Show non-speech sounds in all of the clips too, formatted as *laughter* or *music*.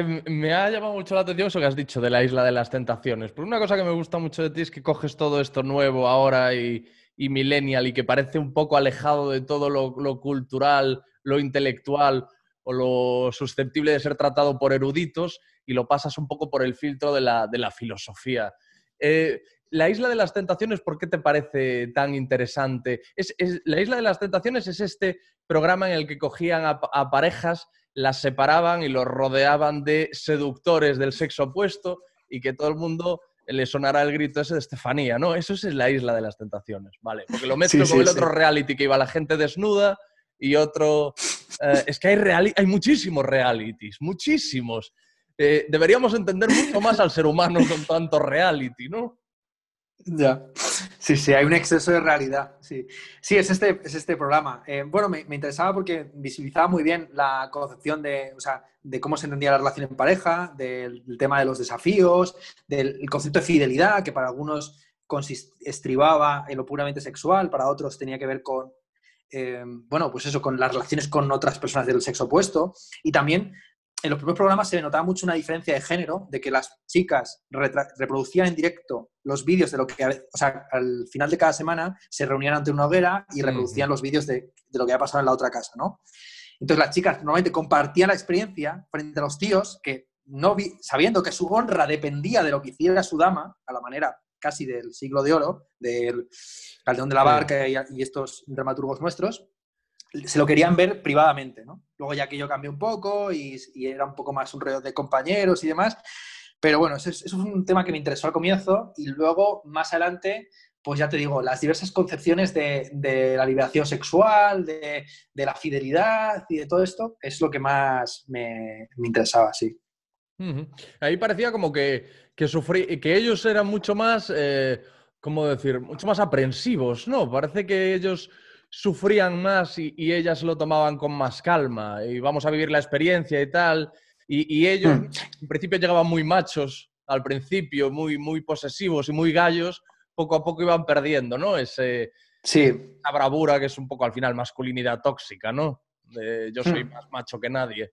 Eh, me ha llamado mucho la atención eso que has dicho de la isla de las tentaciones. Pero una cosa que me gusta mucho de ti es que coges todo esto nuevo ahora y, millennial y que parece un poco alejado de todo lo, cultural, lo intelectual o lo susceptible de ser tratado por eruditos y lo pasas un poco por el filtro de la, filosofía. Eh, la isla de las tentaciones, ¿por qué te parece tan interesante? Es, la isla de las tentaciones es este programa en el que cogían a parejas las separaban y los rodeaban de seductores del sexo opuesto y que todo el mundo le sonara el grito ese de Estefanía, ¿no? Eso es la isla de las tentaciones, ¿vale? Porque lo mezclo con el otro reality que iba la gente desnuda y otro... Eh, es que hay, hay muchísimos realities, muchísimos. Eh, deberíamos entender mucho más al ser humano con tanto reality, ¿no? Ya. Sí, sí, hay un exceso de realidad. Sí, sí es, este, es este programa. Eh, bueno, me, interesaba porque visibilizaba muy bien la concepción de, de cómo se entendía la relación en pareja, del, tema de los desafíos, del concepto de fidelidad, que para algunos estribaba en lo puramente sexual, para otros tenía que ver con, eh, bueno, pues eso, con las relaciones con otras personas del sexo opuesto. Y también en los primeros programas se notaba mucho una diferencia de género, de que las chicas reproducían en directo los vídeos de lo que, o sea, al final de cada semana se reunían ante una hoguera y reproducían los vídeos de, lo que había pasado en la otra casa, ¿no? Entonces las chicas normalmente compartían la experiencia frente a los tíos que, no sabiendo que su honra dependía de lo que hiciera su dama, a la manera casi del siglo de oro, del Caldeón de la Barca y estos dramaturgos nuestros, se lo querían ver privadamente, ¿no? Luego ya que yo cambié un poco y, era un poco más un rollo de compañeros y demás. Pero bueno, eso es, un tema que me interesó al comienzo y luego más adelante, pues ya te digo, las diversas concepciones de, la liberación sexual, de, la fidelidad y de todo esto es lo que más me, interesaba, sí. Ahí parecía como que, que, que ellos eran mucho más, eh, ¿cómo decir?, mucho más aprensivos, ¿no? Parece que ellos sufrían más y, ellas lo tomaban con más calma y vamos a vivir la experiencia y tal. Y, ellos hmm. en principio llegaban muy machos al principio, muy, muy posesivos y muy gallos, poco a poco iban perdiendo, ¿no? Ese, sí. Esa bravura que es un poco al final masculinidad tóxica, ¿no? Eh, yo soy hmm. más macho que nadie.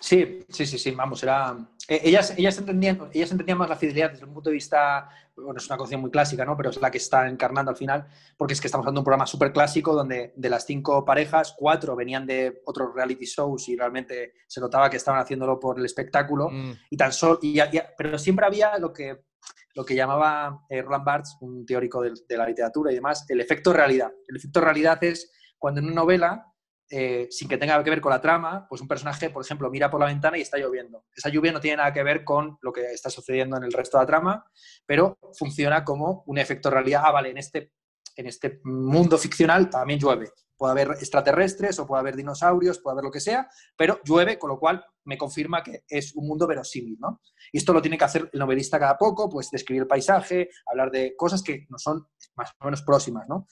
Sí, sí, sí, sí, vamos, era... Eh, ellas, ellas, entendían, ellas entendían más la fidelidad desde un punto de vista, bueno, es una cuestión muy clásica, ¿no? Pero es la que está encarnando al final, porque es que estamos hablando de un programa súper clásico donde de las cinco parejas, cuatro venían de otros reality shows y realmente se notaba que estaban haciéndolo por el espectáculo, mm. y tan solo... Y, pero siempre había lo que, lo que llamaba eh, Roland Barthes, un teórico de la literatura y demás, el efecto realidad. El efecto realidad es cuando en una novela eh, sin que tenga que ver con la trama, pues un personaje, por ejemplo, mira por la ventana y está lloviendo. Esa lluvia no tiene nada que ver con lo que está sucediendo en el resto de la trama, pero funciona como un efecto realidad. Ah, vale, en este, en este mundo ficcional también llueve. Puede haber extraterrestres o puede haber dinosaurios, puede haber lo que sea, pero llueve, con lo cual me confirma que es un mundo verosímil. ¿no? Y esto lo tiene que hacer el novelista cada poco, pues describir el paisaje, hablar de cosas que no son más o menos próximas. ¿no?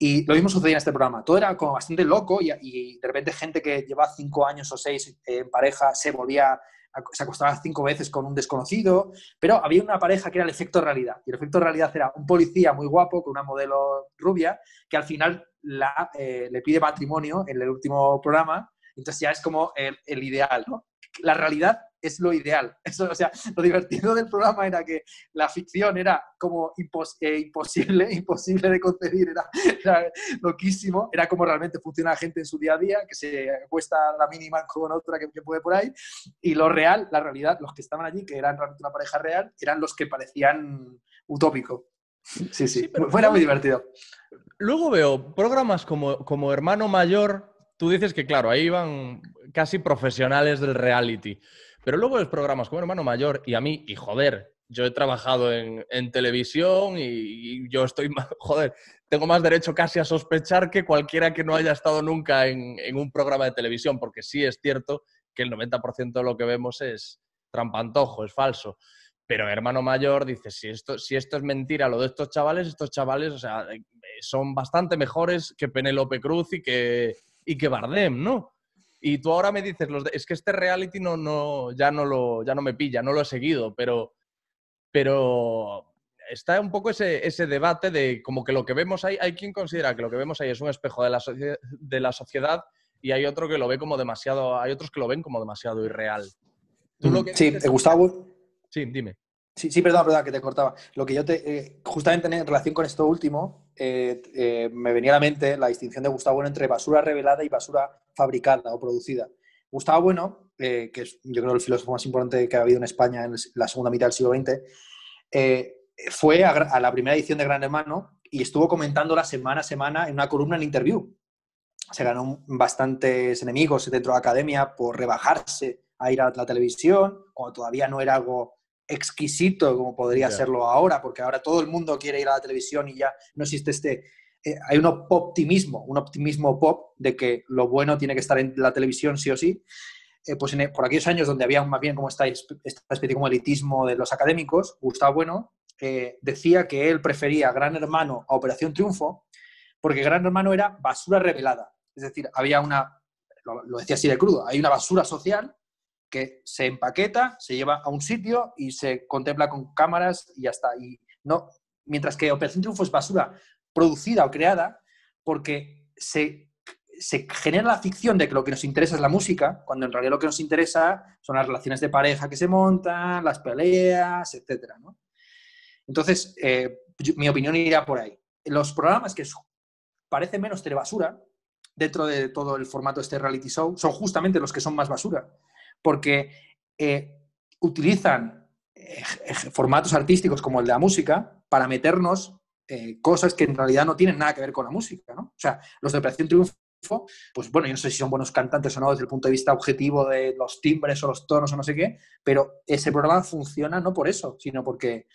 Y lo mismo sucedía en este programa. Todo era como bastante loco y, de repente gente que llevaba cinco años o seis en pareja se volvía, se acostaba cinco veces con un desconocido, pero había una pareja que era el efecto realidad. Y el efecto realidad era un policía muy guapo con una modelo rubia que al final eh, le pide matrimonio en el último programa. Entonces ya es como el, el ideal, ¿no? La realidad es lo ideal. *laughs* Eso, o sea, lo divertido del programa era que la ficción era como eh, imposible, *laughs* imposible de concebir, *laughs* era, loquísimo, era como realmente funciona la gente en su día a día, que se cuesta la mínima con otra que, puede por ahí, y lo real, la realidad, los que estaban allí, que eran realmente una pareja real, eran los que parecían utópico. Sí, sí, muy divertido. Luego veo programas como, como Hermano Mayor, tú dices que, claro, ahí iban casi profesionales del reality. Pero luego los programas como Hermano Mayor y a mí, y joder, yo he trabajado en, televisión y, yo estoy, *laughs* joder, tengo más derecho casi a sospechar que cualquiera que no haya estado nunca en, un programa de televisión, porque sí es cierto que el 90% de lo que vemos es trampantojo, es falso. Pero hermano mayor dice, si esto, si esto es mentira, lo de estos chavales, estos chavales eh, son bastante mejores que Penélope Cruz y que, y que Bardem, ¿no? Y tú ahora me dices, los es que este reality no, no, ya, no lo, ya no me pilla, no lo he seguido, pero, pero está un poco ese, ese debate de como que lo que vemos ahí, hay quien considera que lo que vemos ahí es un espejo de la, de la sociedad y hay otro que lo ve como demasiado, hay otros que lo ven como demasiado irreal. ¿Tú mm, sí, eh, Gustavo. Sí, dime. Sí, sí, perdón, perdón, que te cortaba. Lo que yo te, eh, justamente en relación con esto último, eh, eh, me venía a la mente la distinción de Gustavo Bueno entre basura revelada y basura fabricada o producida. Gustavo Bueno, eh, que es yo creo el filósofo más importante que ha habido en España en la segunda mitad del siglo XX, fue a, la primera edición de Gran Hermano y estuvo comentando la semana a semana en una columna en interview. Se ganó bastantes enemigos dentro de la academia por rebajarse a ir a la televisión, cuando todavía no era algo exquisito como podría serlo ahora, porque ahora todo el mundo quiere ir a la televisión y ya no existe este... Eh, hay un optimismo, un optimismo pop de que lo bueno tiene que estar en la televisión sí o sí. Eh, pues e, por aquellos años donde había más bien como esta, especie como elitismo de los académicos, Gustavo Bueno eh, decía que él prefería Gran Hermano a Operación Triunfo porque Gran Hermano era basura revelada. Es decir, había una, lo, lo decía así de crudo, hay una basura social que se empaqueta, se lleva a un sitio y se contempla con cámaras y ya está. Y no, mientras que Operación Triunfo es basura producida o creada porque se, se, genera la ficción de que lo que nos interesa es la música, cuando en realidad lo que nos interesa son las relaciones de pareja que se montan, las peleas, etc. Entonces, eh, mi opinión iría por ahí. Los programas que parecen menos telebasura, dentro de todo el formato de este reality show, son justamente los que son más basura porque eh, utilizan formatos artísticos como el de la música para meternos eh, cosas que en realidad no tienen nada que ver con la música, ¿no? O sea, los de Operación Triunfo, pues bueno, yo no sé si son buenos cantantes o no desde el punto de vista objetivo de los timbres o los tonos o no sé qué, pero ese programa funciona no por eso, sino porque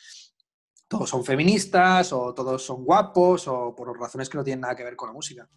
todos son feministas o todos son guapos o por razones que no tienen nada que ver con la música.